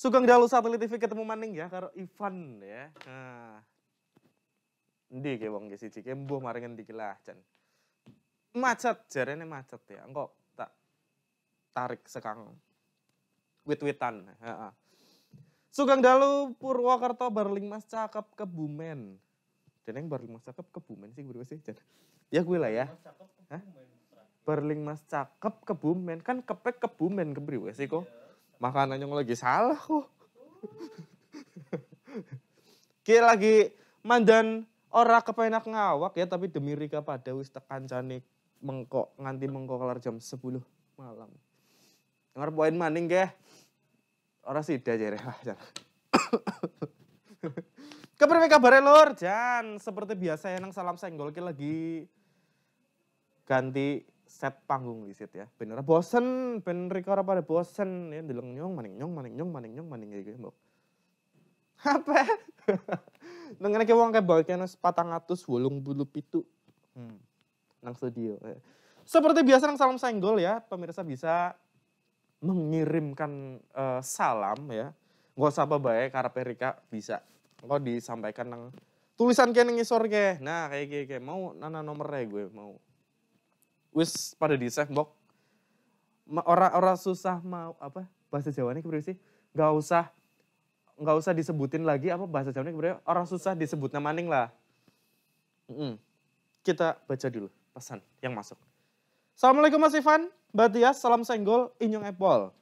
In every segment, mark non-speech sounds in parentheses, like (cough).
Sugeng Dalu Satelit TV ketemu maning ya karo Ivan ya. Nah. Ndi ge wong ge siji ge mbuh maring endi lah jan. Macet jarene macet ya. Engko tak tarik sekang wit-witan. Heeh. Sugeng Dalu Purwakarta Berling Mas cakep kebumen. Jeneng Berling Mas cakep kebumen sih berapa sih jan. Ya gue lah ya. Berling Mas cakep kebumen kan kepek kebumen kebriwe sih kok. Iya. Makanannya lagi salah kok. (laughs) Kayak lagi mandan ora kepenak ngawak ya tapi demi Rika pada wis tekancane mengkok nganti mengkok kelar jam 10 malam. Dengar poin maning ge. Ora sida jere. Ah, (coughs) Kepriwe kabare lur? jangan seperti biasa yang salam senggol lagi ganti set panggung situ ya Beneran bosen ben record pada bosen ya ndeleng nyong maning nyong maning nyong maning nyong maning kayak mbok. (laughs) apa Nang ngene uang kayak kabeh sepatang atus 487. hmm. nang studio ya. seperti biasa nang salam senggol ya pemirsa bisa mengirimkan uh, salam ya nggak usah apa bae karena Rika bisa kok disampaikan nang tulisan kene ngisor ke. nah kayak kayak mau nana nomornya gue mau wis pada di save box. orang-orang susah mau apa bahasa Jawanya kemudian sih nggak usah nggak usah disebutin lagi apa bahasa Jawanya kemudian orang susah disebut namaning lah mm. kita baca dulu pesan yang masuk Assalamualaikum Mas Ivan Mbak Tias salam senggol inyong epol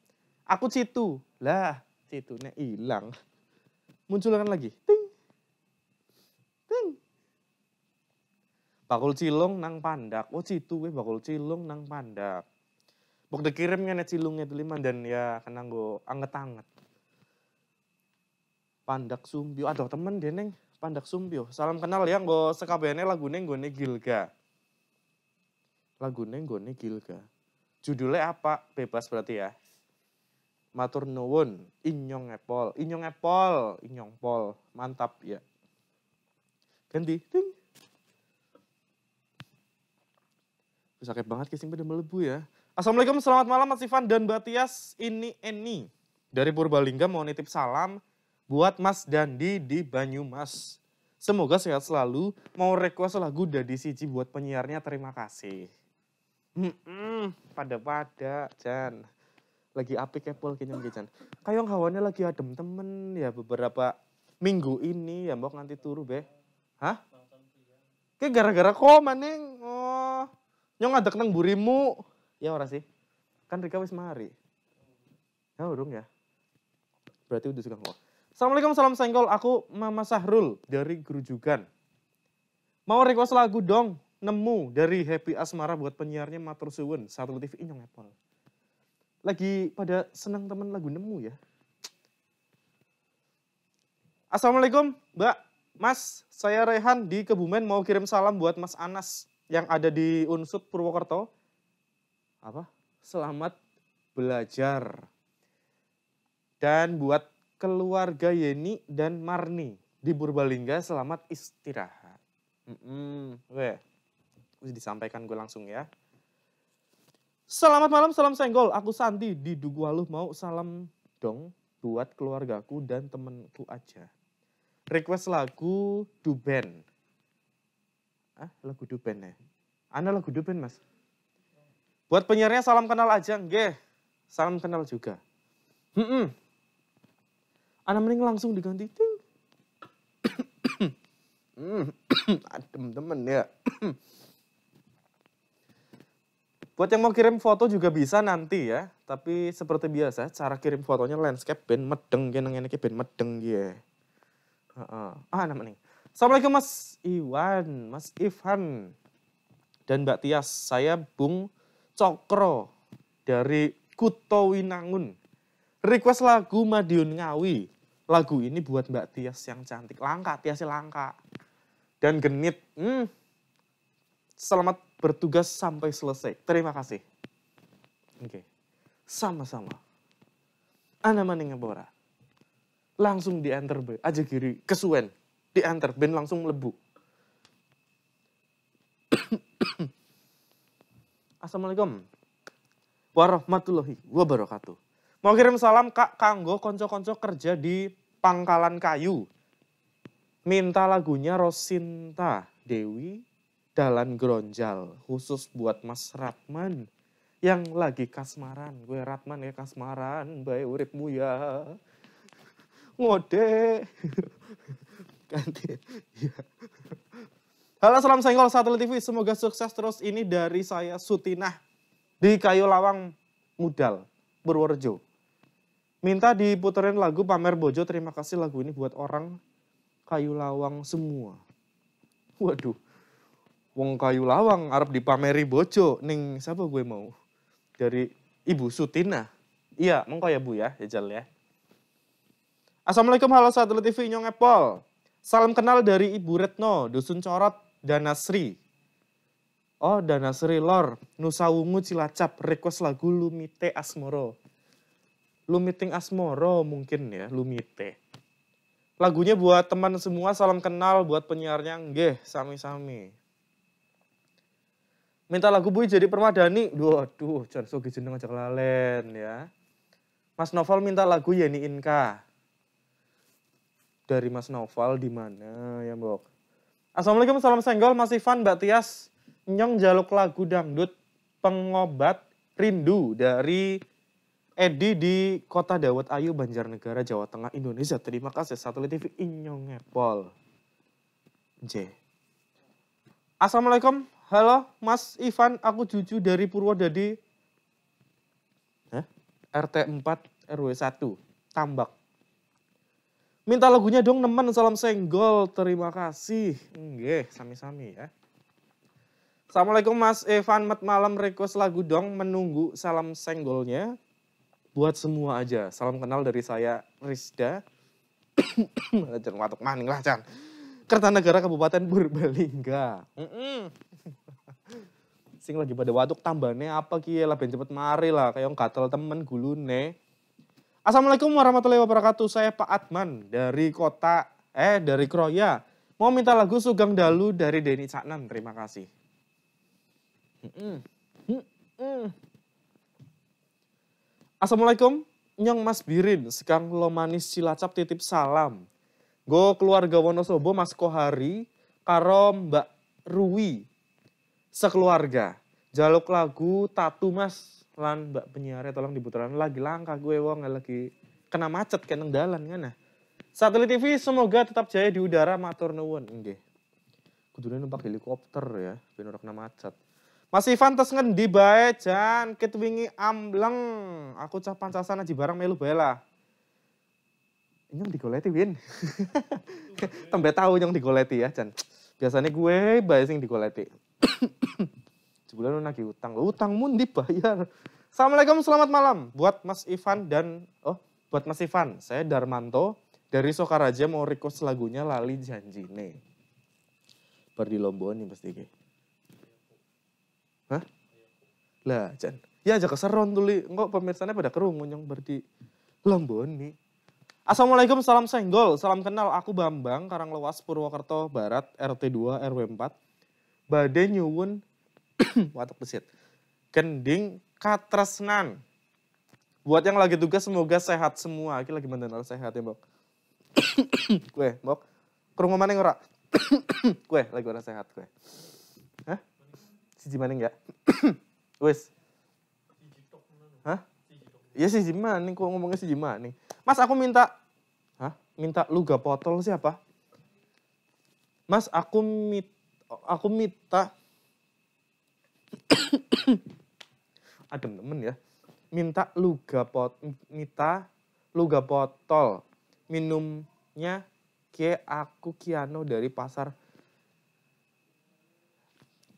aku situ lah situnya hilang munculkan lagi ting ting bakul cilung nang pandak. Oh situ gue bakul cilung nang pandak. Bok dikirim ngene cilungnya lima dan ya kena gue anget-anget. Pandak Sumbio, aduh temen dia neng. Pandak Sumbio, salam kenal ya gue lagu neng gue neng Gilga. lagu neng gue neng Gilga. Judulnya apa? Bebas berarti ya. Matur nuwun, inyong epol, inyong epol, inyong pol, mantap ya. Ganti, ding. Sakit banget casing pada melebu ya. Assalamualaikum, selamat malam Mas Ivan dan Mbak Tias. Ini Eni dari Purbalingga mau nitip salam buat Mas Dandi di Banyumas. Semoga sehat selalu. Mau request lagu dari Siji buat penyiarnya. Terima kasih. Hmm, pada-pada, Jan. Lagi apik kepol ya, kayaknya mungkin, Jan. Kayong hawannya lagi adem temen ya beberapa minggu ini ya mbok nanti turu be. Hah? Kayak gara-gara koma, Neng. Oh. Nyong ada kenang burimu. Ya orang sih. Kan Rika wis mari. Ya urung ya. Berarti udah suka ngomong. Assalamualaikum, salam senggol. Aku Mama Sahrul dari Gerujukan. Mau request lagu dong, nemu dari Happy Asmara buat penyiarnya Matur Suwun, satu TV Inyong Apple. Lagi pada senang teman lagu nemu ya. Assalamualaikum, Mbak. Mas, saya Rehan di Kebumen mau kirim salam buat Mas Anas yang ada di Unsut Purwokerto apa? Selamat belajar. Dan buat keluarga Yeni dan Marni di Purbalingga selamat istirahat. Mm -mm. Weh, disampaikan gue langsung ya. Selamat malam, salam senggol. Aku Santi di Dugualuh mau salam dong buat keluargaku dan temenku aja. Request lagu Duben Hah? Lagu duben ya? Ana lagu duben mas. Buat penyiarnya salam kenal aja, nggih. Salam kenal juga. Hmm -mm. Ana mending langsung diganti. Ting. (coughs) Adem temen ya. (coughs) Buat yang mau kirim foto juga bisa nanti ya. Tapi seperti biasa, cara kirim fotonya landscape ben medeng, gini ini ben medeng gitu. Uh -uh. Ah, namanya. Assalamualaikum Mas Iwan, Mas Ivan, dan Mbak Tias. Saya Bung Cokro dari Kuto Winangun. Request lagu Madiun Ngawi. Lagu ini buat Mbak Tias yang cantik. Langka, Tiasnya langka. Dan genit. Hmm. Selamat bertugas sampai selesai. Terima kasih. Oke. Okay. Sama-sama. Ana bora? Langsung di enter aja kiri kesuwen diantar Ben langsung lebu (coughs) Assalamualaikum warahmatullahi wabarakatuh mau kirim salam kak kanggo konco-konco kerja di pangkalan kayu minta lagunya Rosinta Dewi Dalan Gronjal khusus buat Mas Ratman yang lagi kasmaran gue Ratman ya kasmaran baik uripmu ya ngode Ganti. Iya. Halo salam senggol Satelit TV, semoga sukses terus ini dari saya Sutinah di Kayu Lawang Mudal, Purworejo. Minta diputerin lagu Pamer Bojo, terima kasih lagu ini buat orang Kayu Lawang semua. Waduh, wong Kayu Lawang Arab dipameri bojo, ning siapa gue mau? Dari Ibu Sutinah. Iya, mengko ya Bu ya, jajal ya. Assalamualaikum halo Satelit TV Nyong Apple. Salam kenal dari Ibu Retno, Dusun Corot, Danasri. Oh, Danasri Lor, Nusa Wungu Cilacap, request lagu Lumite Asmoro. Lumiting Asmoro mungkin ya, Lumite. Lagunya buat teman semua, salam kenal buat penyiarnya, nggih, sami-sami. Minta lagu Bui jadi permadani, waduh, jangan sogi jeneng aja kelalen ya. Mas Novel minta lagu Yeni Inka dari Mas Novel di mana ya Mbok? Assalamualaikum, salam senggol, Mas Ivan, Mbak Tias, nyong jaluk lagu dangdut pengobat rindu dari Edi di Kota Dawet Ayu, Banjarnegara, Jawa Tengah, Indonesia. Terima kasih, Satelit TV Inyong Ngepol. J. Assalamualaikum, halo Mas Ivan, aku cucu dari Purwodadi, RT 4 RW 1, Tambak. Minta lagunya dong teman salam senggol. Terima kasih. Oke, sami-sami ya. Assalamualaikum Mas Evan, mat malam request lagu dong menunggu salam senggolnya. Buat semua aja. Salam kenal dari saya Rizda. (coughs) Jangan watuk maning lah, Chan. Kertanegara Kabupaten Purbalingga. Mm -mm. Sing lagi pada watuk tambahnya apa kia lah ben cepet mari lah kayak gatel temen gulune. Assalamualaikum warahmatullahi wabarakatuh. Saya Pak Atman dari kota eh dari Kroya. Mau minta lagu Sugang Dalu dari Deni Caknan. Terima kasih. Assalamualaikum. Nyong Mas Birin, sekarang lo manis silacap titip salam. Go keluarga Wonosobo Mas Kohari, karo Mbak Rui, sekeluarga. Jaluk lagu Tatu Mas lan mbak penyiarnya tolong diputaran lagi langka gue wong lagi kena macet kayak neng dalan kan nah satelit TV semoga tetap jaya di udara matur nuwun enggih kudune numpak helikopter ya biar ora kena macet Mas Ivan tes ngendi bae jan kit wingi ambleng aku cah pancasan aji barang melu bela yang digoleti Win. (laughs) Tembe tahu yang digoleti ya Jan. Biasanya gue bae sing digoleti sebulan lu nagih utang lo utangmu dibayar assalamualaikum selamat malam buat Mas Ivan dan oh buat Mas Ivan saya Darmanto dari Sokaraja mau request lagunya Lali Janjine lombok nih pasti kayak hah lah jan ya aja keseron tuli kok pemirsanya pada kerungun yang berdi lombon nih Assalamualaikum, salam senggol, salam kenal. Aku Bambang, Karanglewas, Purwokerto Barat, RT 2, RW 4. Badai nyuwun (coughs) watak besit. Gending katresnan. Buat yang lagi tugas semoga sehat semua. Aki lagi mendengar sehat ya, Mbok. (coughs) kue, Mbok. mana yang ora? (coughs) kue, lagi ora sehat kue. Hah? Siji mana ya? Wes. Hah? Iya siji nih, kok ngomongnya siji nih. Mas aku minta Hah? Minta lu gak potol siapa? Mas aku mit aku minta (coughs) adem temen ya minta luga pot minta luga botol minumnya ke aku kiano dari pasar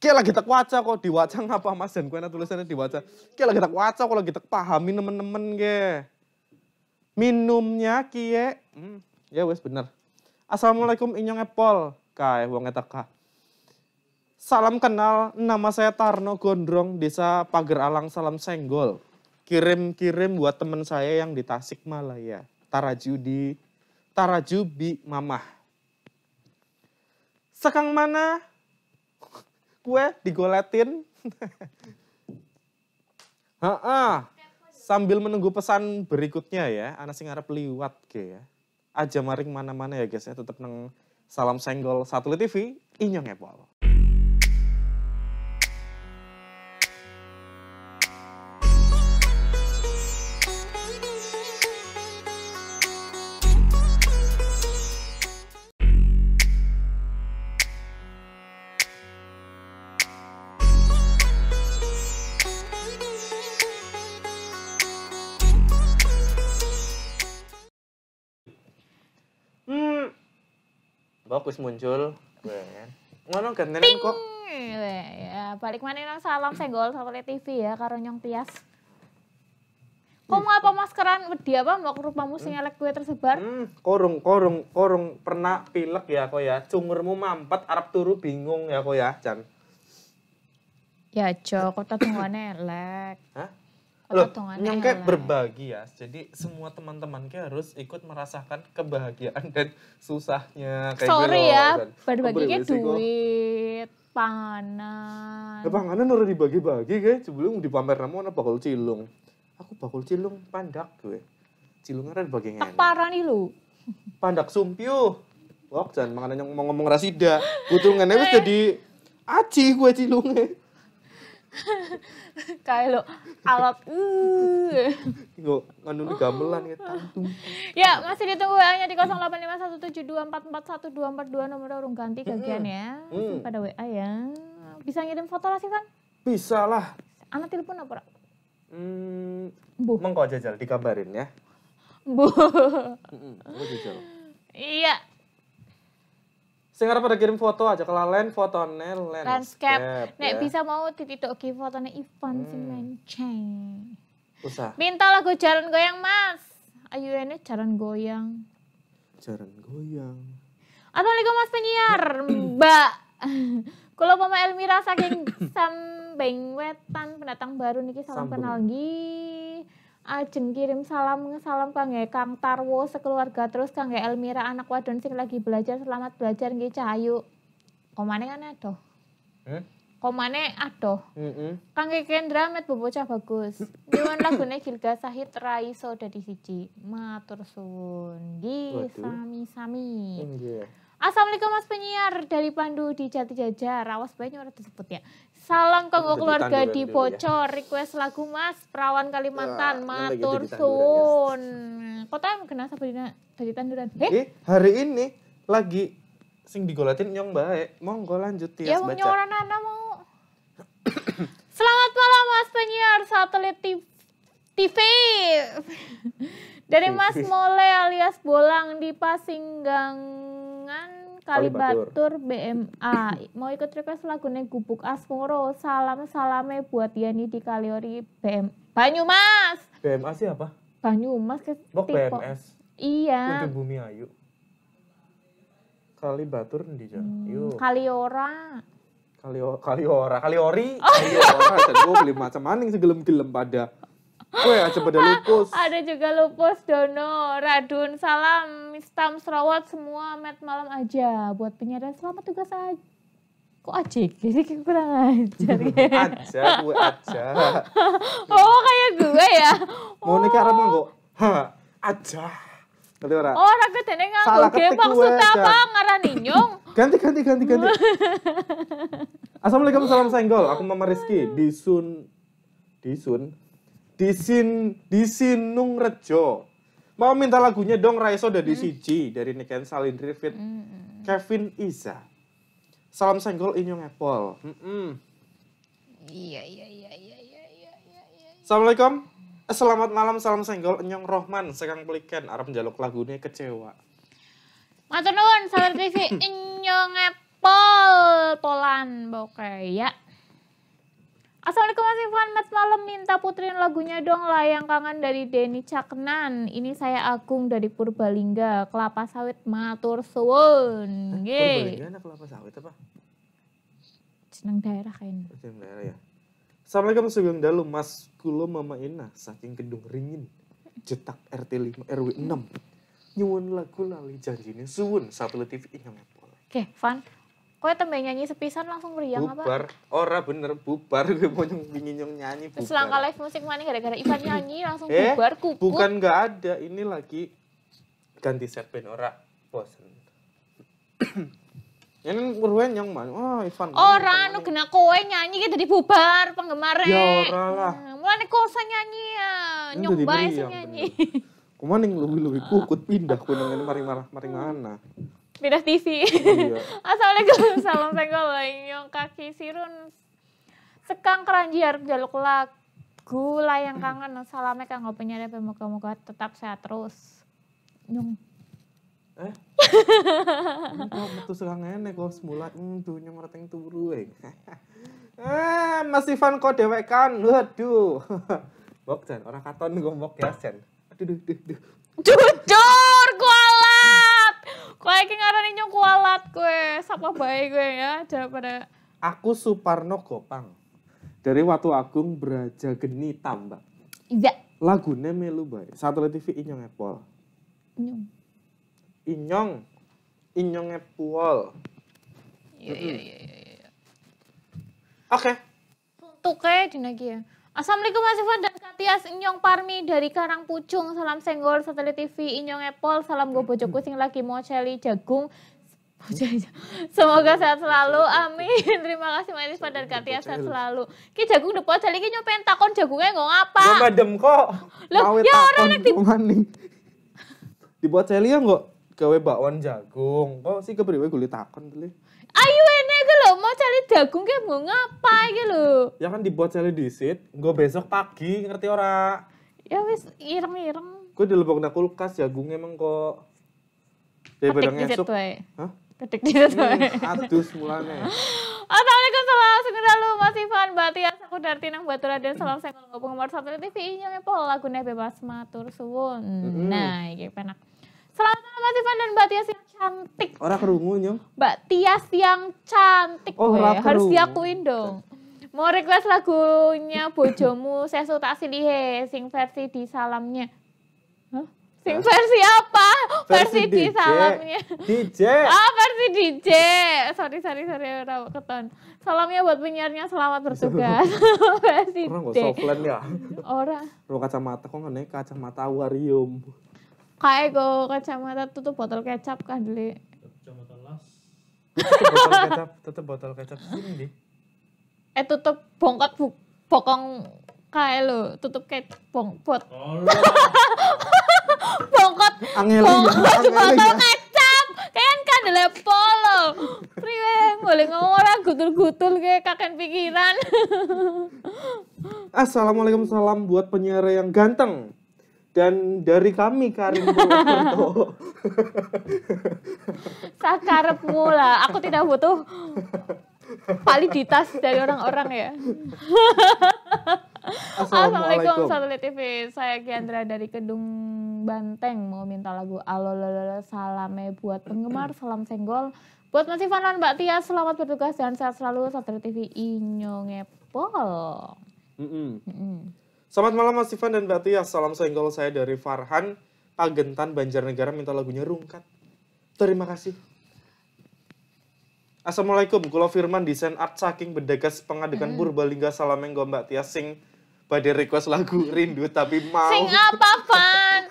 Kayak lagi tak waca kok waca ngapa mas dan kuenya tulisannya waca. Kayak lagi tak waca kok lagi tak pahami temen-temen ke. Minumnya kie. Hmm, ya wes bener. Assalamualaikum inyong epol. Kae wong etak Salam kenal, nama saya Tarno Gondrong, desa Pager Alang, Salam Senggol. Kirim-kirim buat teman saya yang di Tasikmalaya, Taraju di Taraju Bi Mamah. Sekang mana kue digoletin? (laughs) Ha sambil menunggu pesan berikutnya ya, anak sing arep liwat ke ya. Aja maring mana-mana ya guys ya, tetap neng Salam Senggol Satelit TV, inyong ya Opus muncul. Ngono gantene kok. Ya, balik mana nang salam senggol satelit TV ya karo nyong Tias. Kok mau apa maskeran wedi apa mau rupamu sing elek gue tersebar? Hmm, korong korong korong pernah pilek ya kok ya. Cungurmu mampet Arab turu bingung ya kok ya, Jan. Ya, Jo, kok tak elek. Hah? Loh, yang kayak berbagi ya. Jadi semua teman-teman kayak harus ikut merasakan kebahagiaan (laughs) dan susahnya kayak gitu Sorry ya, kan. berbagi kayak duit, panganan. Ya, panganan udah dibagi-bagi kayak sebelum dipamer nama ana bakul cilung. Aku bakul cilung pandak gue. Cilungnya kan ada dibagi ngene. Parah nih lu. Pandak sumpiu. Wah, jangan makanan yang mau ngomong rasida. Kutungannya wis eh. jadi aci gue cilungnya. (laughs) kayak lo alat uh nganu di gamelan ya tantu ya masih ditunggu WA nya di 085172441242 ya, nomor urung ganti kagian ya mm. pada WA ya bisa ngirim foto lah sih kan bisa lah anak telepon apa hmm bu mengko jajal dikabarin ya bu jajal iya Sing pada kirim foto aja foto fotone landscape. landscape. Nek yeah. bisa mau dititoki fotone Ivan hmm. sing menceng. Usah. Minta lagu Jalan Goyang, Mas. Ayu ini Jalan Goyang. Jalan Goyang. Assalamualaikum Mas penyiar, Mbak. Kalau Mama Elmira saking (coughs) Sambeng Wetan pendatang baru niki salam kenal nggih ajeng kirim salam salam kangge Kang Tarwo sekeluarga terus Kang kangge Elmira anak wadon sing lagi belajar selamat belajar nggih Cahayu. Komane kan adoh. Eh? Komane adoh. Mm -hmm. Kangge Kendra met bocah bagus. Nyuwun lagune Gilga Sahid Raiso dadi siji. Matur suwun. Nggih sami-sami. Nggih. Assalamualaikum Mas Penyiar dari Pandu di Jati Jajar. Awas banyak orang tersebut ya. Salam kanggo keluarga di gitu ya. Bocor, ya. request lagu Mas Perawan Kalimantan, ya, matur suwun. Ya. Kota yang kena sapa dina dari tanduran? Eh, hari ini lagi sing digolatin nyong baik Monggo lanjut ya, baca. Ya orang ana mau. (coughs) Selamat malam Mas penyiar satelit TV. (laughs) Dari Mas (laughs) Mole alias Bolang di Pasinggangan Kalibatur BMA. Mau ikut request lagunya Gubuk Asmoro. Salam-salame buat Yani di Kaliori BM. Banyumas. BMA siapa? Banyumas ke Bok oh, BMS. Iya. Untuk Bumi Ayu. Kalibatur di Jawa. Hmm, Kaliora. Kalio, Kaliora, Kaliori. Oh. Kaliora, gue beli macam maning segelem-gelem pada. Gue coba ada lupus. Ada juga lupus, Dono, Radun, salam Miftam, Serawat, semua met malam aja. Buat penyadaran selamat tugas aja. Kok ya? acik, Jadi kayak kurang ajar. (laughs) aja, gue aja. (laughs) oh, kayak gue ya. Mau nikah Arab oh. kok. aja. Ngerti orang. Oh, ora gedene nganggo ge maksud apa ngarani nyong? (laughs) ganti ganti ganti ganti. Assalamualaikum salam senggol. Aku Mama Rizky Disun, disun, disin, disinung Rejo. Mau minta lagunya dong Raiso dari hmm. CG dari Niken Salin Rivet hmm, hmm, hmm. Kevin Iza. Salam senggol inyong Apple. hmm. Iya, iya, iya, iya, iya, iya, iya. Assalamualaikum. Selamat malam, salam senggol inyong Rohman. Sekang pelikan, Arab menjaluk lagunya kecewa. Matur nuwun, salam TV (laughs) inyong Apple. Polan, bokeh, ya. Assalamualaikum Mas Ivan, Mas malam minta puterin lagunya dong layang kangen dari Denny Caknan. Ini saya Agung dari Purbalingga, kelapa sawit matur suwun. Eh, Purbalingga Purbalingga kelapa sawit apa? Seneng daerah kayaknya. Seneng oh, daerah ya. Assalamualaikum Sugeng Dalu, Mas Kulo Mama Ina, saking gedung ringin. Jetak RT 5 RW 6. Nyuwun lagu lali janjinya suwun satelit TV ing Oke, okay, Van. Kowe tembe nyanyi sepisan langsung meriang apa? Bubar. Ora bener bubar gue mau pingin nyong nyanyi bubar. Terus langkah live musik mana gara-gara Ivan nyanyi langsung eh, bubar kuku. Bukan nggak ada, ini lagi ganti set band ora bosen. (coughs) Ini urwen nyong mana? Oh, Ivan. Ora anu kena kowe nyanyi dadi bubar penggemar. Ya ora lah. Hmm, mulane kosa nyanyi ya. Nyong bae nyanyi. Kumaning luwi-luwi (laughs) kukut pindah kuwi nang mari marah mari mana pindah TV. Iya. (laughs) Assalamualaikum, salam senggol, yang kaki sirun. Sekang keranjiar jaluk lak. Gula yang kangen, salamnya kan ngopinya deh, moga-moga tetap sehat terus. Nyung. Eh? Kau (laughs) metu sekang enek kok semula, hmm, dunya mereteng turu, eh. (laughs) Eh, Mas Ivan kok dewek kan, waduh. Bok, Jan, orang katon gombok ya, Jan. Aduh, duh, duh, duh. Jujur, gua Kowe iki ngarani nyong kualat kowe, sapa bae kowe ya daripada Aku Suparno Gopang. Dari Watu Agung Beraja Geni Tambak. Iya. Lagune melu bae. Satelit TV Inyong Epol. Inyong. Inyong. Inyong Epol. Iya iya iya, iya iya. Oke. Okay. di dinagi ya. Assalamualaikum Mas Ivan Matias Inyong Parmi dari Karang Pucung, salam senggol satelit TV Inyong Epol, salam go bojoku sing lagi mau celi jagung. (laughs) Semoga sehat selalu, amin. (laughs) Terima kasih Mas pada dan Katia sehat selalu. Ki jagung depo celi ki nyopen takon jagungnya nggak ngapa. Nggak madem kok. Loh, ya orang nek Dibuat celi ya nggak gawe bakwan jagung. Kok sih keberiwe gue takon tuh Ayo lo mau cari jagung kayak mau ngapa gitu? lo Ya kan dibuat cari disit, gue besok pagi ngerti ora? Ya wis ireng-ireng. Gue dilebokna kulkas jagung emang kok. Daripada barang esok. Ketik di situ. Hmm, mulane. (laughs) Assalamualaikum salam segera lalu Mas Ivan Batian dari nang buat dan hmm. salam saya kalau penggemar satelit TV ini yang pola lagu bebas matur suwun. Hmm. Nah, gimana? penak. Selamat malam Mas Ivan dan Batian cantik. Orang kerungu nyong. Mbak Tias yang cantik oh, gue. Harus diakuin dong. Mau request lagunya bojomu (laughs) Sesu tak silih eh, sing versi di salamnya. Hah? Sing versi apa? Versi, versi di salamnya. DJ. Ah, versi DJ. Sorry, sorry, sorry, ora keton. Salamnya buat penyiarnya selamat bertugas. (laughs) versi Orang DJ. Ya. Orang kok ya? Orang. Ruang kacamata kok ngene kacamata warium kayak ke kacamata tutup botol kecap kan dulu kacamata las tutup botol kecap tutup botol kecap sini deh eh tutup bongkot bu, bokong kayak lo tutup kayak (laughs) bongkot bongkot bongkot botol kecap kan kan dulu polo priwe boleh ngomong orang gutul-gutul kayak kakek pikiran (laughs) assalamualaikum salam buat penyiar yang ganteng dan dari kami Karim Purwokerto. (laughs) Sakarepmu lah, aku tidak butuh validitas dari orang-orang ya. (laughs) Assalamualaikum Satelit TV, saya Kiandra dari Kedung Banteng mau minta lagu Lala Salame buat penggemar, salam senggol buat Mas Ivan dan Mbak Tia, selamat bertugas dan sehat selalu Satelit TV Inyo Ngepol. Mm -mm. Mm -mm. Selamat malam Mas Ivan dan Mbak Tia. Salam senggol saya dari Farhan, Agentan, Banjarnegara minta lagunya Rungkat. Terima kasih. Assalamualaikum, kula firman desain art saking bedegas pengadegan mm. salam Salamenggo Mbak Tia sing pada request lagu (laughs) rindu tapi mau. Sing apa, fan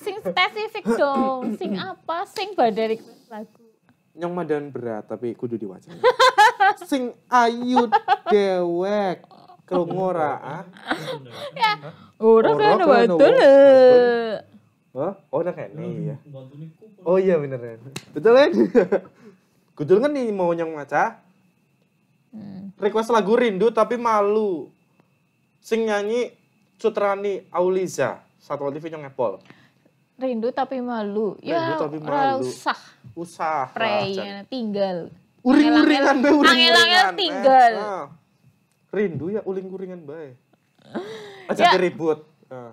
sing spesifik dong. Sing apa? Sing pada request lagu. Nyong madan berat tapi kudu diwacana. (laughs) sing ayu dewek. Krungu ora ah. Ya. Ora kan betul. Hah? Oh, udah nih ya. Oh iya bener kan. Betul kan? (laughs) Kudul kan nih mau nyong maca. Hmm. Request lagu rindu tapi malu. Sing nyanyi Cutrani Auliza. Satu TV nyong ngepol. Rindu tapi malu. ya, tapi malu. usah. Usah. Pray, tinggal. Uring-uringan uring-uringan. Angel-angel nah, tinggal. Nah rindu ya uling kuringan baik (laughs) ajak ya. ribut uh.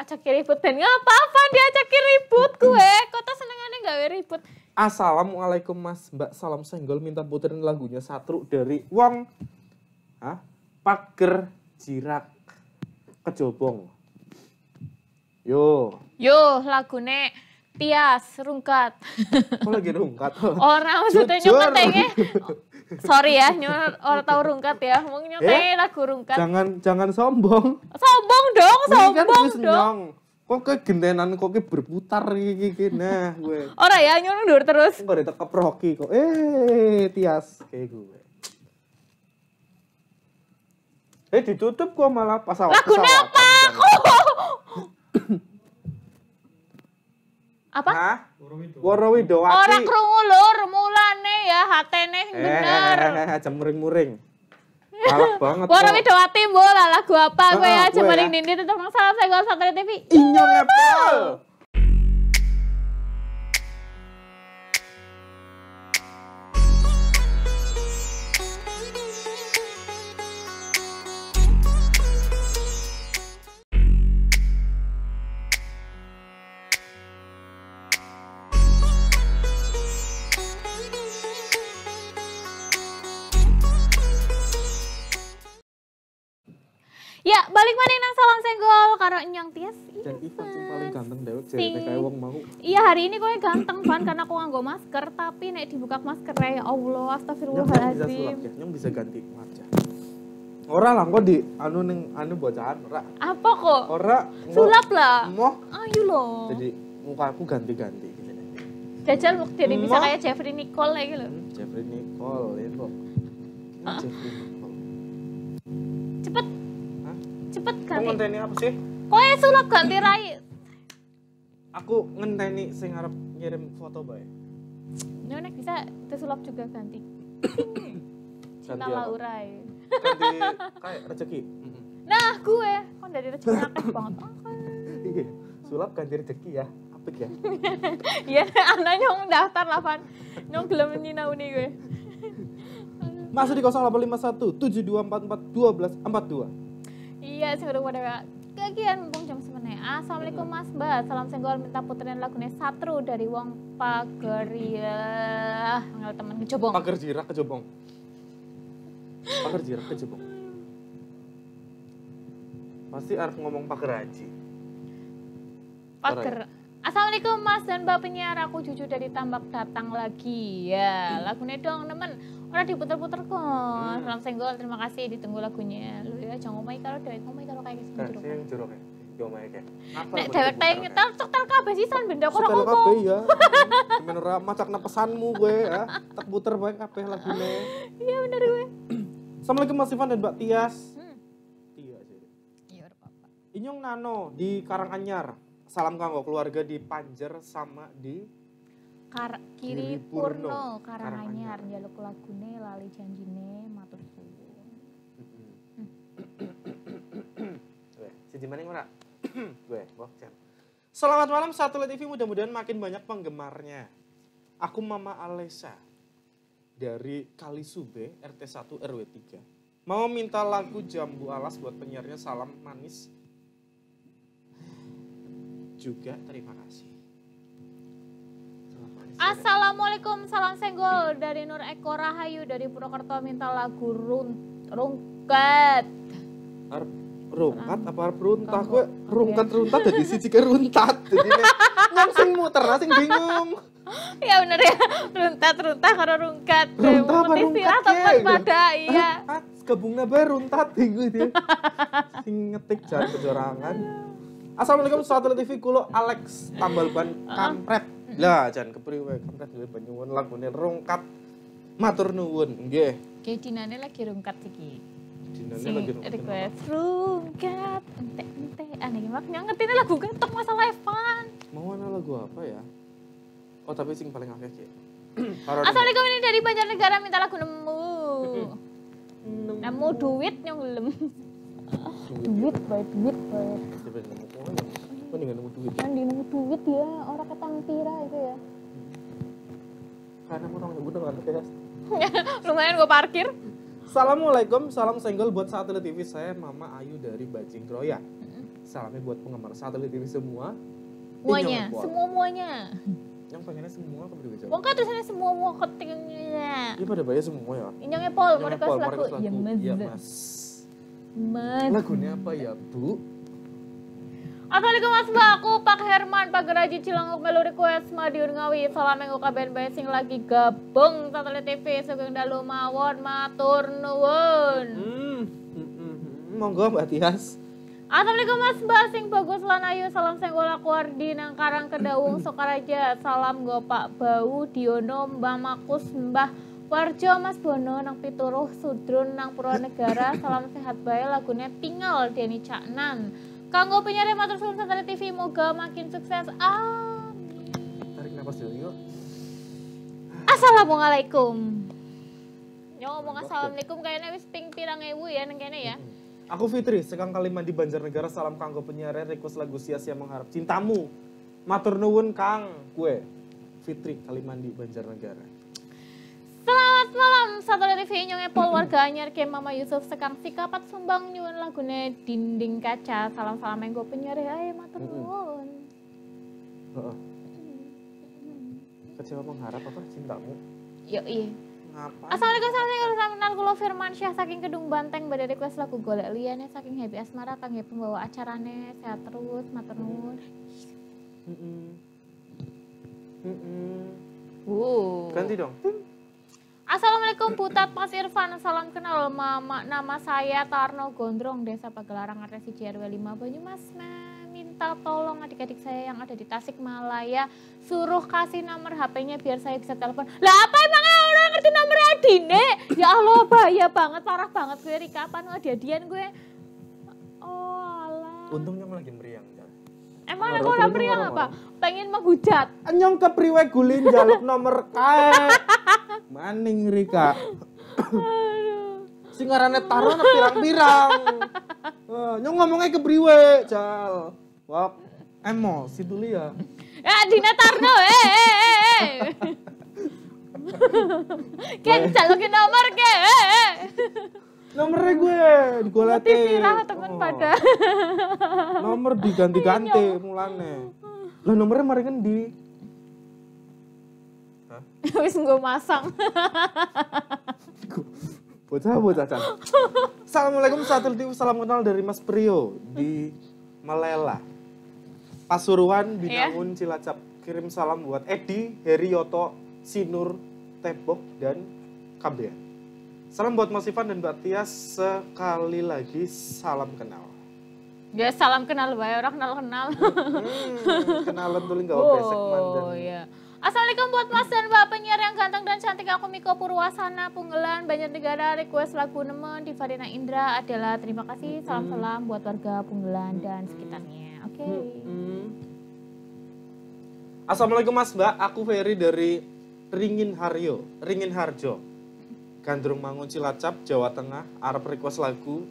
ajak ribut dan nggak apa-apa dia ajak ribut gue kota senengannya nggak ribut Assalamualaikum Mas Mbak Salam Senggol minta puterin lagunya Satru dari Wong Hah? Pager Jirak Kejobong Yo Yo nek. Tias, rungkat. Kok lagi rungkat? Orang maksudnya ya? Sorry ya, orang tahu rungkat ya. Mau nyumat ya, eh, lagu rungkat. Jangan jangan sombong. Sombong dong, kan sombong dong. Nyong. Kok kegentenan kok ke berputar gini nah gue. Orang ya nyundur terus. Gue udah tekep Rocky kok. Eh, Tias kayak gue. Eh ditutup kok malah pas awal. Lagu apa? (laughs) apa? Hah? Woro Ora krungu lur, mulane ya hatene sing eh, bener. Eh, eh, eh jemring-muring. Galak banget. Woro Widowati mbok lagu apa kowe ya jemring ya. nindi tetep salam saya Satria TV. Inyong Apple. balik mana nang salam senggol karo nyong Tias. Dan iya, Ivan sing paling ganteng deh. jadi kayak wong mau. Iya hari ini kowe ganteng Van karena aku nganggo masker tapi nek dibuka masker ya Allah ya, Nyong bisa ganti wajah. Orang lah kok di anu neng anu bacaan ora. Apa kok? Ora. Sulap lah. Moh. Ayo lo. Jadi muka aku ganti-ganti gitu. Jajal jadi bisa kayak Jeffrey Nicole lagi loh. Hmm, Jeffrey Nicole ya ah. kok. Jeffrey Nicole. Cepet Cepet ganti. Kau ngenteni apa sih? Kau yang sulap ganti rai. Aku ngenteni sing harap ngirim foto bae. Nah, bisa bisa sulap juga ganti. (coughs) Cinta Laura. Ya. Ganti (laughs) kayak rezeki. Nah, gue kan dari rezeki (coughs) banget. Iya, sulap ganti rezeki ya. Apik ya. (laughs) Iya, anaknya nyong daftar lah, Pan. Nyong gelem uni gue. Masuk di 0851 7244 1242. Iya, sih udah pada kagian mumpung jam semene. Ya. Assalamualaikum iya. Mas Mbak. Salam senggol minta puterin lagune Satru dari Wong Pagerilah. Ngel teman kejobong. Pager jirak kejobong. Pager jirak kejobong. Pasti harus ngomong pager haji. Pager. Assalamualaikum Mas dan Mbak penyiar, aku cucu dari tambak datang lagi ya. Iya. Lagunya dong temen, orang diputer-puter kok. Hmm. Salam senggol, terima kasih ditunggu lagunya. Lu ya jangan ngomai kalau dewek ngomai kalau kayak sing nah, jeruk. Sing jeruk ya. Yo ya. ke. Nek dewek teh ngetel cok tel kabeh sisan benda kok kok. Kabeh ya. Cuman ora iya. (laughs) macak pesanmu gue ya. Tak puter bae kabeh lagune. Iya bener gue. Assalamualaikum Mas Ivan dan Mbak Tias. Hmm. Tia sih. Ya. Iya, Bapak. Inyong Nano di Karanganyar salam kanggo keluarga di Panjer sama di Kar Kiri, Purno, Karanganyar, njaluk lagune lali janjine matur suwun. Mm-hmm. (coughs) Siji maning ora? Gue, (coughs) Selamat malam Satelit TV, mudah-mudahan makin banyak penggemarnya. Aku Mama Alesa dari Kalisube RT 1 RW 3. Mau minta lagu Jambu Alas buat penyiarnya salam manis juga terima kasih. Assalamualaikum, salam senggol dari Nur Eko Rahayu dari Purwokerto minta lagu run, rungket. rungkat apa arp runtah? Gue rungkat runtah jadi si jika runtat. Jadi (laughs) muter langsung bingung. ya bener ya, runtat runtah karo rungkat. Runtah apa rungkat Ya. pada, iya. Kebungnya baru runtat, bingung dia. Sing ngetik jalan kejorangan. Assalamualaikum warahmatullahi TV kulo Alex tambal ban ah. kampret. Lah jangan kepriwe kampret dhewe penyuwun lagune rungkat. Matur nuwun nggih. Ki dinane lagi rungkat iki. Dinane lagi rungkat. Request rungkat ente ente aneh mak ngerti ini lagu ketok masalah Evan. Mau ana lagu apa ya? Oh tapi sing paling akeh ki. (clears throat) Assalamualaikum ini dari Banjarnegara minta lagu nemu. (clears throat) nemu duit yang gelem. Duit baik duit baik mendingan nemu duit Kan mending nemu duit ya orang ketampira itu ya karena kurang orang udah nggak podcast (laughs) lumayan gue parkir Assalamualaikum, salam single buat satelit TV saya Mama Ayu dari Bajing Kroya. Salamnya buat penggemar satelit TV semua. Semuanya, semua semuanya Yang pengennya semua kamu berdua jawab? Wongka tulisannya semua semua ketingnya. Iya pada bayar semua ya. yang Epol, mereka selaku. Ya iya, mas. Mas. Lagunya apa ya bu? Assalamualaikum Mas aku Pak Herman, Pak Geraji Cilangok, Melu Request, Madiun Ngawi, Salam Enggo Kaben Basing lagi gabung Satelit TV, Sugeng Dalu Mawon, Matur Nuwun. Hmm, hmm, hmm, monggo Mbak Tias. Assalamualaikum Mas Basing, Bagus lan Ayu Salam Senggola Kuardi, karang Kedawung, (clears throat) Sokaraja, Salam Gopak Bau, Diono, Mbak Makus, Mbah Warjo Mas Bono nang pituruh Sudrun nang Purwanegara salam sehat bae lagunya tinggal Deni Caknan Kanggo penyiar matur film Santri TV moga makin sukses. Amin. Tarik napas dulu yuk. Assalamualaikum. Yo ngomong assalamualaikum kayaknya wis ping pirang ewu ya neng kene ya. Aku Fitri, sekarang kaliman di Banjarnegara, salam kanggo penyiar request lagu sia-sia mengharap cintamu. Matur nuwun Kang, gue Fitri Kalimandi Banjarnegara. Selamat malam, satu dari Inyong Apple warga anyar ke Mama Yusuf sekang sikapat sumbang nyuwun lagune dinding kaca. Salam-salam engko penyari ae matur nuwun. Heeh. Kecewa mengharap apa cintamu? Yo iya. Ngapa? Assalamualaikum warahmatullahi wabarakatuh. kalau Firman Syah saking Kedung Banteng badai request lagu golek liane saking Happy Asmara kangge pembawa acarane sehat terus Uh nuwun. Mm Heeh. Wow. Ganti dong. Ting. Assalamualaikum Butat Mas Irfan, salam kenal mama, nama saya Tarno Gondrong, Desa Pagelarang RT JRW 5 Banyumas. Nah, minta tolong adik-adik saya yang ada di Tasikmalaya, suruh kasih nomor HP-nya biar saya bisa telepon. Lah apa emang orang ngerti nomor adine? Ya Allah bahaya banget, parah banget gue Rika, kapan hadiah-hadian gue? Oh Allah. Untungnya lagi meriang. Emang aku orang pria apa? Pengen menghujat. Nyong priwe gulin jaluk nomor kae. (laughs) maning Rika sing ngarane taro nang pirang-pirang Wah, eh, nyong ngomongnya ke briwe, jal wap si dulu ya ya eh, Dina Tarno eh eh eh, eh. (laughs) Ken calokin nomor ke eh, eh. Nomornya e gue di Motivira temen oh. pada. Nomor diganti-ganti (laughs) iya, iya. mulane. Lah nomornya mari di Habis gue masang. bocah bocah can. Assalamualaikum satu tiup salam kenal dari Mas Priyo di Melela. Pasuruan iya. Binangun Cilacap. Kirim salam buat Edi, Herioto, Sinur, Tebok dan Kambian. Salam buat Mas Ivan dan Mbak Tias sekali lagi salam kenal. Ya salam kenal bae orang kenal-kenal. Hmm, kenalan tuh enggak oh, besek oh, mandan. Oh iya. Assalamualaikum buat mas dan mbak penyiar yang ganteng dan cantik aku Miko Purwasana Punggelan Banyak Negara request lagu nemen di Farina Indra adalah terima kasih salam-salam buat warga Punggelan dan sekitarnya oke okay. Assalamualaikum mas mbak aku Ferry dari Ringin Haryo Ringin Harjo Gandrung Mangun Cilacap Jawa Tengah Arab request lagu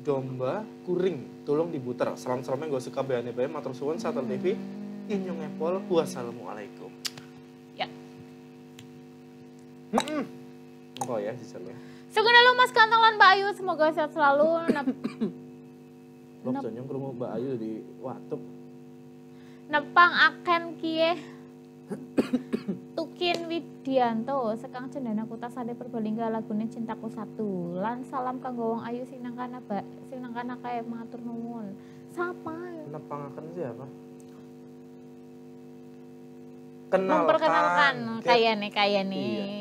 domba kuring tolong dibuter salam-salamnya gue suka BNPB bayi matur suwun satel TV Kim Epol, wassalamualaikum. Ya. Mm -mm. Oh ya, sisamnya. Sugeng lu Mas Kantong lan Mbak Ayu, semoga sehat selalu. (coughs) Nap... Bok nyong kerumuh Mbak Ayu di Watuk. Nepang akan kie Tukin Widianto, sekang cendana kuta sade perbalingga lagunya cintaku satu. Lan salam Kang Gowong ayu sing nang kana, Mbak. Sing nang kana matur nuwun. Sapa? Nepang akan siapa? Kenalkan. Memperkenalkan kan? kaya nih, kaya iya. nih. Iya.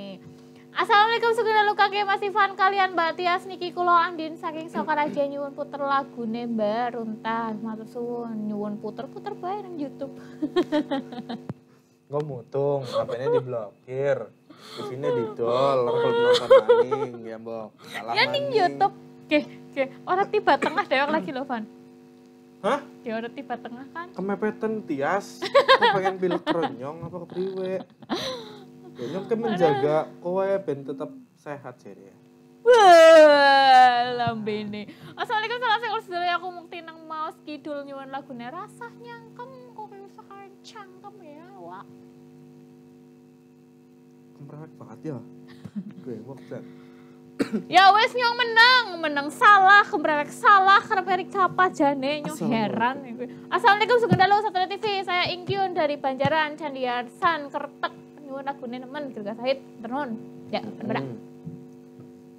Assalamualaikum sugeng luka Mas Ivan kalian Mbak Tias niki Kulo Andin saking Sokaraja nyuwun puter lagu nih Mbak Runtah matur suwun nyuwun puter puter bayar di YouTube. (laughs) Gue mutung, hp diblokir. Di sini di lalu kalau penonton maning ya, mbak Ya di YouTube. Oke, oke. Orang tiba tengah dewek lagi lho, Van. Hah? Ya udah tipe tengah kan. Kemepetan tias. Kau (laughs) pengen pilih kronyong apa kepriwe? Kronyong kan menjaga kowe ben tetap sehat sih ya. Wah, ini. Assalamualaikum salam saya sedaya aku mukti nang mau kidul nyuwun lagune rasah nyangkem kok bisa cangkem ya, wak. Kemprek banget ya. (laughs) Gue waktu ya wes nyong menang menang salah kemerek salah kemerek apa jane nyong heran assalamualaikum sugeng dalu satu TV saya Ingkyun dari Banjaran candiarsan San Kertek nyuwun agune nemen Gerga Sahid tenun ya benar. hmm.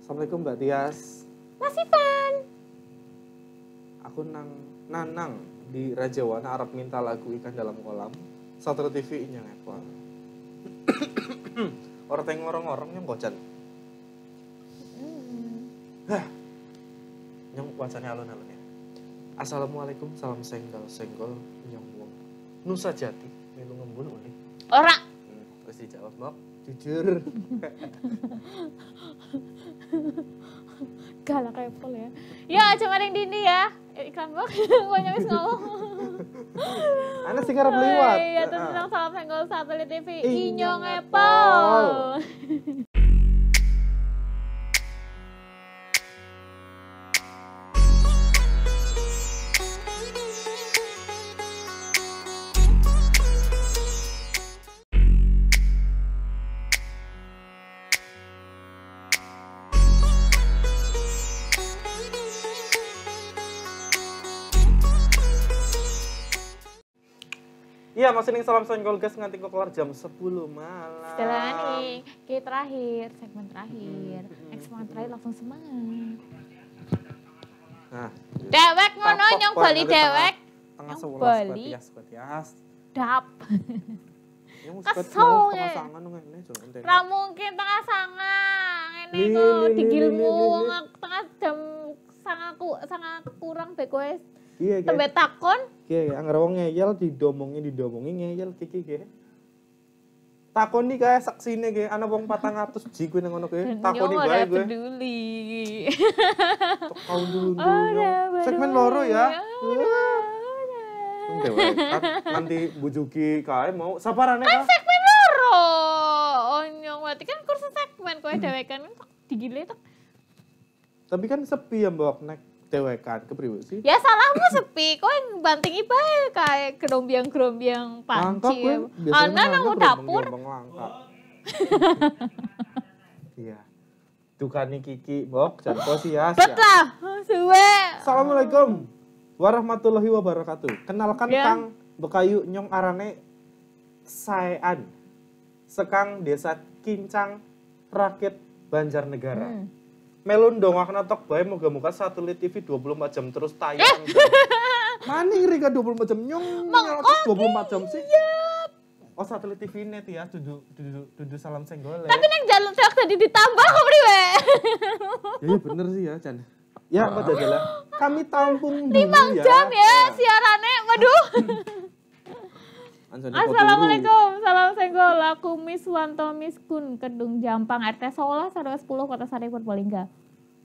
Assalamualaikum Mbak Tias Mas Ivan aku nang nanang di raja Wana Arab minta lagu ikan dalam kolam Satra TV nyong ekor. orang tengok orang yang gocan Hah. Nyong wacane alon-alon ya. Assalamualaikum, salam senggol senggol nyong wong. Nusa jati, melu ngembun unik. Ora. Hmm, terus dijawab, "Mok, jujur." (laughs) Galak pol ya. Ya, cuman yang dini ya. Eh, iklan bok, (laughs) banyak wis ngomong. (laughs) Ana sing arep oh, liwat. Iya, terus bilang salam senggol satelit TV. Inyong Apple. masih ning salam senggol guys nganti kok kelar jam 10 malam. Setelah ini, kita terakhir, segmen terakhir. Hmm. Next segmen terakhir langsung semangat. Nah, dewek ngono nyong Bali dewek. Tengah sewulas Bali. Sekotias, Dap. Ya, Kesel ya. Ra mungkin tengah sangang. Ini kok digilmu tengah jam sangat kurang beko iya kayak Tebet takon iya, kayak anggar wong ngeyel didomongi didomongi ngeyel kiki kayak takon nih kayak nih, kayak anak wong patang atus jiku nang ngono kayak takon nih baik gue peduli tahun dulu dulu segmen loro ya kan nanti bujuki kae mau saparane kan segmen loro onyong oh, iya, berarti kan kursus segmen kowe dhewe kan digile tapi kan sepi ya mbok nek TWK ke sih Ya salahmu sepi, kau yang banting iba kayak gerombiang-gerombiang panci. Ya. Ana nang dapur. (laughs) Iya. nih Kiki, Bok, sih ya Betah, suwe. Assalamualaikum warahmatullahi wabarakatuh. Kenalkan yeah. Kang Bekayu Nyong Arane Saean. Sekang Desa Kincang Rakit Banjarnegara. Hmm melun aku tok bae moga-moga satelit TV 24 jam terus tayang. Eh. (laughs) Mana ngeri gak 24 jam nyong. Mengko 24 jam sih. Oh satelit TV net ya, duduk duduk duduk salam senggol. Tapi neng jalur truk tadi ditambah kok priwe. Iya ya, bener sih ya, Chan. Ya, apa jadilah. (gasps) Kami tampung dulu ya. ya. jam ya, siarannya, waduh. (laughs) Assalamualaikum, salam senggol, laku Miss Kun, kedung jampang, RT Solo, Sarwa 10, Kota Sari, Purbalingga.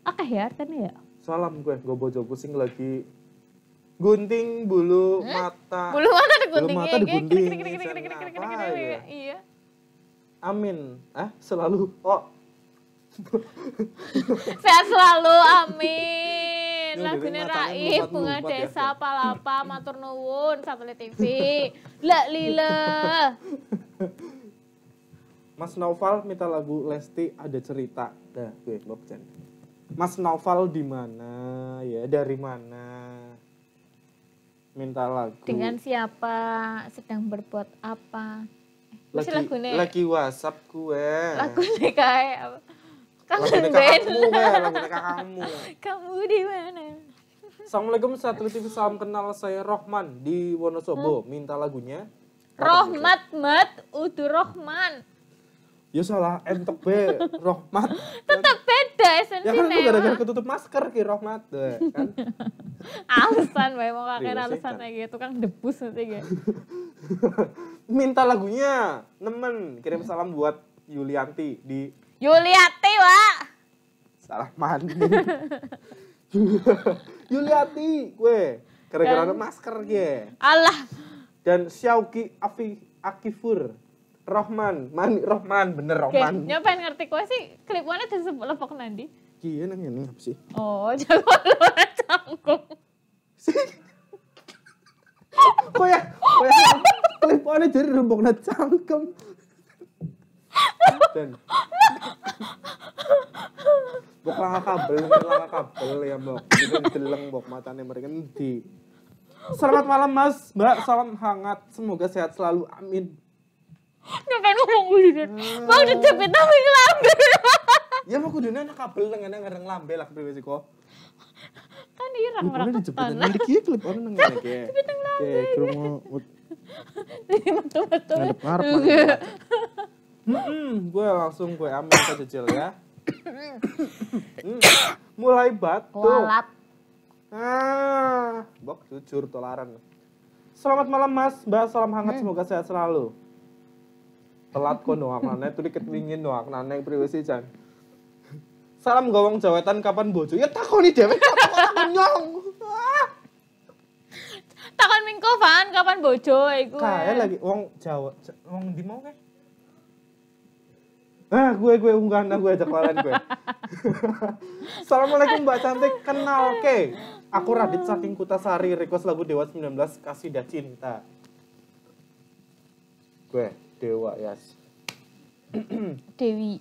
Oke ya RT ya? Salam gue, gue bojo pusing lagi gunting bulu hmm? mata. Bulu mata digunting. Bulu mata digunting. Iya. Amin. Ah, selalu. Oh, (laughs) Sehat selalu, amin. Lagunya Raif, Bunga ya? Desa Palapa matur nuwun Satelit TV. Le, lile. Mas Naufal minta lagu Lesti ada cerita. Nah, gue lo Mas Naufal di mana? Ya, dari mana? Minta lagu. Dengan siapa? Sedang berbuat apa? Lagi, lagi WhatsApp gue. Lagu kayak apa? Kangen band. Kamu kan, lagu (laughs) Kamu di mana? Assalamualaikum satelit salam kenal saya Rohman di Wonosobo. Hmm? Minta lagunya. Rohmat mat udu Rohman. Ya salah, entek be Rohmat. Tetap beda esensi Ya kan lu gara-gara ketutup masker ki Rohmat. Kan? (laughs) alasan bae mau kakek alasan lagi tukang debus nanti kayak. (laughs) Minta lagunya, nemen kirim salam buat Yulianti di Yuliati, Wak. Salah mandi. (laughs) Yuliati, gue. Gara-gara ada masker gue. Allah. Dan Syauki Afi Akifur. Rohman, Mani Rohman, bener Rohman. Okay. pengen ngerti gue sih, klip klipuannya sebelah lepok nanti. Iya, nang ini apa sih? Oh, (laughs) jago luar canggung. Koyak, klip ya, mana jadi rembok canggung? Dan bok langka kabel, langka kabel ya bok. Bukan jeleng bok matanya mereka nanti. Selamat malam mas, mbak. Salam hangat. Semoga sehat selalu. Amin. Ngapain ngomong ulinan? Mau dijepit tapi ngelambe. Ya mau kudu nih kabel dengan yang ngereng lambe lah kepriwe sih kok. Kan irang merang ketan. Ini kia klip orang nang ngene Cepet Jepit nang lambe. Kayak kerungu. Ini metu Ngadep ngarep. Hmm, gue langsung gue ambil ke cecil ya. Hmm, mulai batuk. Kualat. Ah, bok jujur toleran. Selamat malam Mas, Mbak. Salam hangat, hmm. semoga sehat selalu. Telat kok noak nane, dikit dingin nana nane privasi jan. Salam gawang jawetan kapan bojo? Ya nih dewe, ah. takon nyong. Takon mingko kapan bojo iku. lagi wong Jawa, wong dimau mau Nah, gue gue unggahan nah gue ajak lalain gue. (laughs) Assalamualaikum Mbak Cantik, kenal ke. Aku Radit saking Kutasari, request lagu Dewa 19 Kasih dah Cinta. Gue Dewa Yas. (clears throat) Dewi.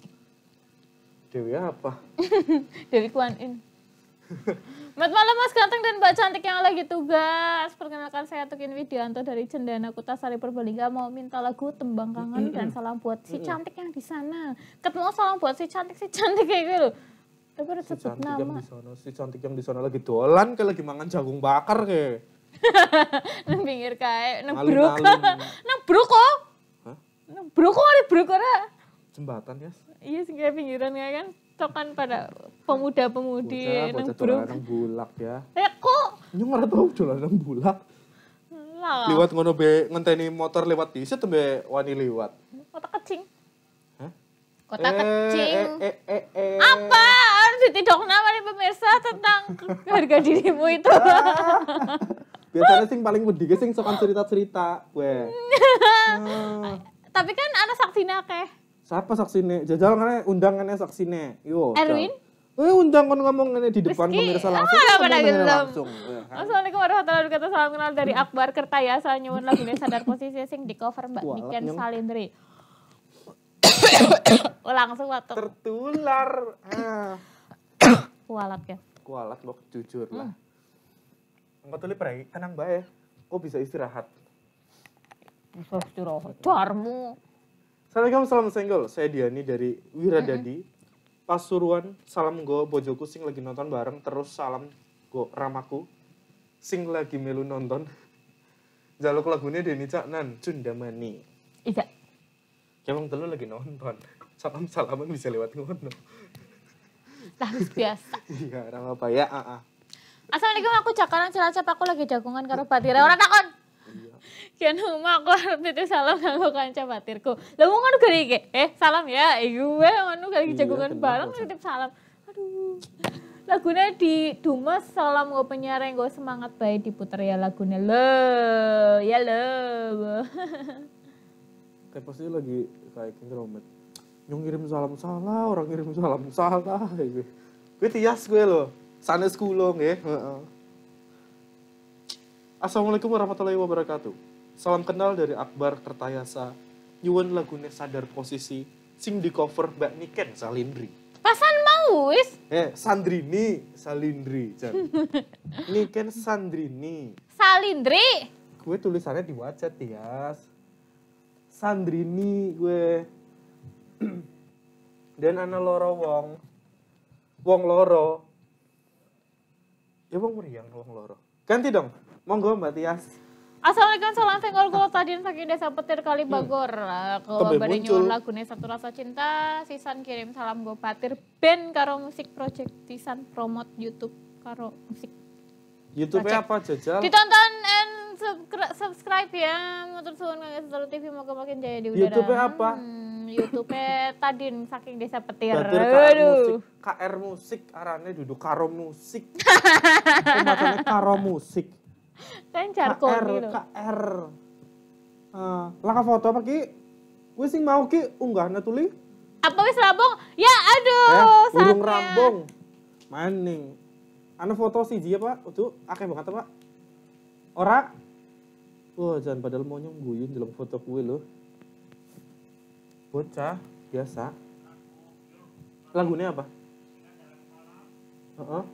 Dewi apa? (laughs) Dewi Kwan In. (laughs) Selamat malam Mas Ganteng dan Mbak Cantik yang lagi tugas. Perkenalkan saya Tukin Widianto dari Cendana Kutasari Purbalingga mau minta lagu Tembang Kangen dan salam buat si cantik yang di sana. Ketemu salam buat si cantik si cantik kayak gitu. Tapi harus si sebut nama. Yang disana, si cantik yang di sana lagi dolan kayak lagi mangan jagung bakar kayak. (laughs) nang pinggir kayak nang bruk. (laughs) nang bruk kok. Hah? Nang bruk kok, bruk ora. Jembatan, Yes. Iya, sih sing pinggiran kayak kan. TikTok kan pada pemuda-pemudi nang bro. Nang bulak ya. Eh kok nyung ora tau dolan nang bulak. Lah. ngono be ngenteni motor lewat di situ be wani lewat Kota kecing. Hah? Kota eh, kecing. Eh, eh, eh, eh. Apa? Ditidok nama nih pemirsa tentang harga dirimu itu. (laughs) Biasanya sing paling wedi sing sokan cerita-cerita. Weh. (laughs) Tapi kan anak saktina keh. Siapa saksine? Jajal kan undangannya saksine. Yo. Erwin? Eh undang kon ngomong ini di depan Meski, pemirsa ah, langsung. Oh, pada gitu. Langsung. Iya, kan? Assalamualaikum warahmatullahi wabarakatuh. Salam kenal dari Akbar Kertayasa nyuwun lagune sadar posisi sing di cover Mbak Niken Salindri. Oh, langsung waktu tertular. Ah. Kualat ya. Kualat kok jujur lah. Engko tuli prei, tenang bae. Ya. Kok bisa istirahat? Bisa istirahat. Jarmu. Assalamualaikum, salam single. Saya Diani dari Wiradadi, Pasuruan. Salam go bojoku sing lagi nonton bareng. Terus salam go ramaku sing lagi melu nonton. (laughs) Jaluk lagunya Deni Cak Nan, Cundamani. Iya. Emang ya, telu lagi nonton. Salam salaman bisa lewat ngono. Harus biasa. (laughs) Iya, ramah apa ya. Aa. Ah, ah. Assalamualaikum, aku Cakaran Cilacap. Aku lagi jagungan karo Batire. Orang takon kian rumah aku harus harap salam kalau (laughs) kanca batirku lha mau ngono kali ke eh salam ya gue iya, ngono kali iya, jagungan bareng nitip salam aduh lagunya di Dumas salam gue penyiaran gue semangat baik diputar ya lagunya lo ya lo (laughs) kayak pasti lagi kayak kendromet nyung ngirim salam salah orang ngirim salam salah gue gitu. gue tias gue loh sana kulong ya Assalamualaikum warahmatullahi wabarakatuh Salam kenal dari Akbar Kertayasa, Yuan lagune sadar posisi, sing di cover Mbak Niken Salindri. Pasan mau wis? Eh, Sandrini Salindri. (laughs) Niken Sandrini. Salindri? Gue tulisannya di WhatsApp, Tias. Sandrini gue. (clears throat) Dan ana loro wong. Wong loro. Ya wong meriang wong loro. Ganti dong. Monggo Mbak Tias. Assalamualaikum salam senggol gue tadi saking desa petir kali bagor. Hmm. Eh, Kalau badai nyuwun satu rasa cinta, sisan kirim salam gue patir ben karo musik project sisan promote YouTube karo musik. youtube apa jajal? Ditonton and subscribe, subscribe ya. Motor suun kangge Setoro TV ke makin jaya di udara. youtube apa? Hmm, youtube tadi Tadin saking desa petir. Petir Aduh. Musik. KR musik arane duduk karo musik. (laughs) Karo musik kan carkol KR, gitu. KR. Uh, ah, foto apa Ki? Wis sing mau Ki unggah nah, tuli. Apa wis rambung? Ya aduh, eh, burung rambung. Maning. Ana foto sih dia ya, pak? Itu akeh banget pak. Ora. Wah, oh, jangan padahal monyong guyun dalam foto kue lo. Bocah biasa. Lagunya apa? Heeh. Uh -uh.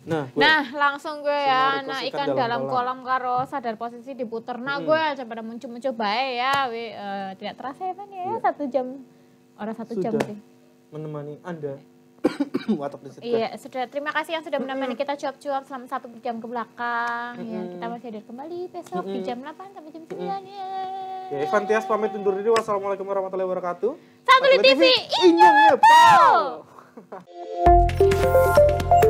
Nah, nah langsung gue ya nah ikan, dalam, dalam kolam. kolam karo sadar posisi diputer. Nah hmm. gue aja pada muncul-muncul baik ya. We, uh, tidak terasa ya kan ya ya. satu jam orang satu sudah jam sih. menemani anda (coughs) watak di Iya sudah terima kasih yang sudah menemani kita cuap-cuap selama satu jam ke belakang. Ya kita masih hadir kembali besok di jam 8 sampai jam 9 -hmm. ya. Ya, Ivan Tias pamit undur diri. Wassalamualaikum warahmatullahi wabarakatuh. Satu di TV, TV. Inyo (laughs)